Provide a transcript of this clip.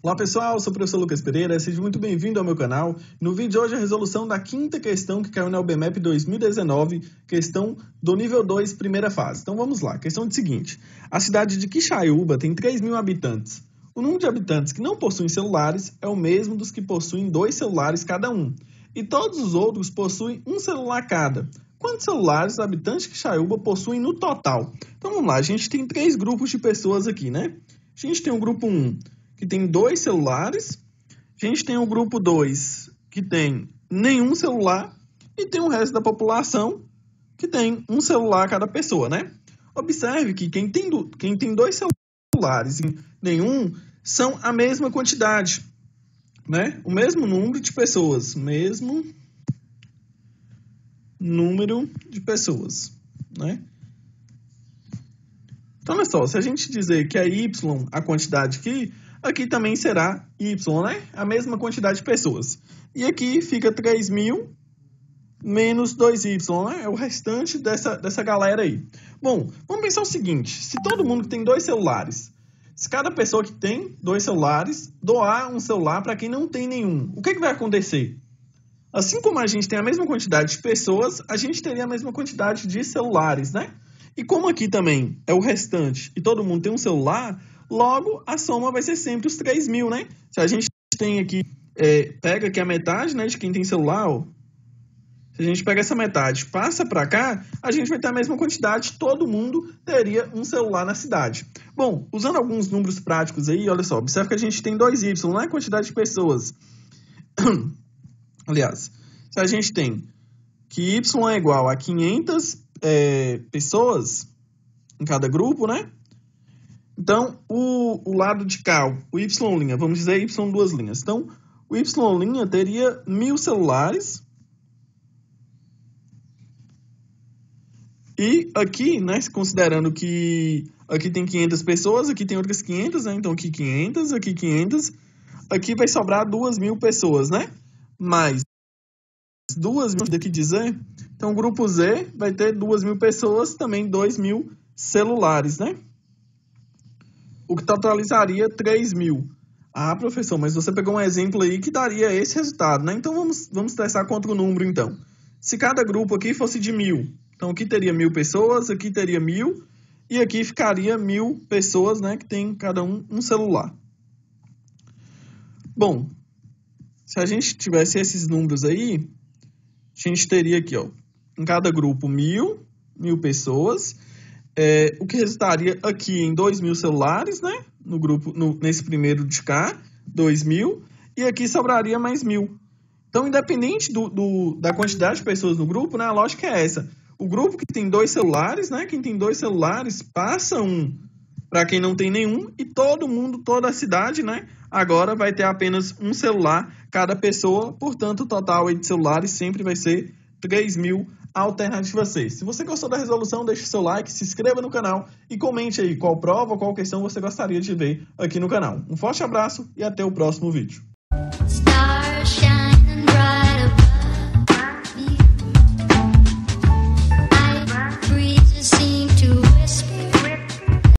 Olá pessoal, sou o professor Lucas Pereira, seja muito bem-vindo ao meu canal. No vídeo de hoje a resolução da quinta questão que caiu na UBMEP 2019, questão do nível 2, primeira fase. Então vamos lá, questão de seguinte, a cidade de Quixaiúba tem 3 mil habitantes. O número de habitantes que não possuem celulares é o mesmo dos que possuem dois celulares cada um, e todos os outros possuem um celular cada. Quantos celulares os habitantes de Quixaiúba possuem no total? Então vamos lá, a gente tem três grupos de pessoas aqui, né? A gente tem o grupo 1, que tem dois celulares, a gente tem o grupo 2, que tem nenhum celular, e tem o resto da população, que tem um celular a cada pessoa, né? Observe que quem tem, do, quem tem dois celulares e nenhum são a mesma quantidade, né? O mesmo número de pessoas, mesmo número de pessoas, né? Então, olha só, se a gente dizer que é Y a quantidade que aqui também será Y, né? A mesma quantidade de pessoas. E aqui fica 3.000 menos 2Y, né? É o restante dessa, dessa galera aí. Bom, vamos pensar o seguinte. Se todo mundo que tem dois celulares, se cada pessoa que tem dois celulares doar um celular para quem não tem nenhum, o que, que vai acontecer? Assim como a gente tem a mesma quantidade de pessoas, a gente teria a mesma quantidade de celulares, né? E como aqui também é o restante e todo mundo tem um celular, Logo, a soma vai ser sempre os 3 mil, né? Se a gente tem aqui, é, pega aqui a metade, né, de quem tem celular, ó. Se a gente pega essa metade, passa para cá, a gente vai ter a mesma quantidade, todo mundo teria um celular na cidade. Bom, usando alguns números práticos aí, olha só, observa que a gente tem 2y, não é a quantidade de pessoas. Aliás, se a gente tem que y é igual a 500 é, pessoas em cada grupo, né? Então, o, o lado de cá, o Y', vamos dizer Y duas linhas. Então, o Y' teria mil celulares. E aqui, né, considerando que aqui tem 500 pessoas, aqui tem outras 500, né? Então, aqui 500, aqui 500. Aqui vai sobrar duas mil pessoas, né? Mais duas mil, daqui dizer. Então, o grupo Z vai ter duas mil pessoas, também dois mil celulares, né? o que totalizaria 3 mil. Ah, professor, mas você pegou um exemplo aí que daria esse resultado, né? Então vamos, vamos testar contra o número, então. Se cada grupo aqui fosse de mil, então aqui teria mil pessoas, aqui teria mil, e aqui ficaria mil pessoas, né? Que tem cada um um celular. Bom, se a gente tivesse esses números aí, a gente teria aqui, ó, em cada grupo mil, mil pessoas, é, o que resultaria aqui em 2 mil celulares, né? No grupo, no, nesse primeiro de cá, 2 mil. E aqui sobraria mais mil. Então, independente do, do, da quantidade de pessoas no grupo, né? A lógica é essa. O grupo que tem dois celulares, né? Quem tem dois celulares passa um para quem não tem nenhum e todo mundo, toda a cidade, né? Agora vai ter apenas um celular cada pessoa, portanto, o total de celulares sempre vai ser 3000 alternativas 6. Se você gostou da resolução, deixe seu like, se inscreva no canal e comente aí qual prova ou qual questão você gostaria de ver aqui no canal. Um forte abraço e até o próximo vídeo.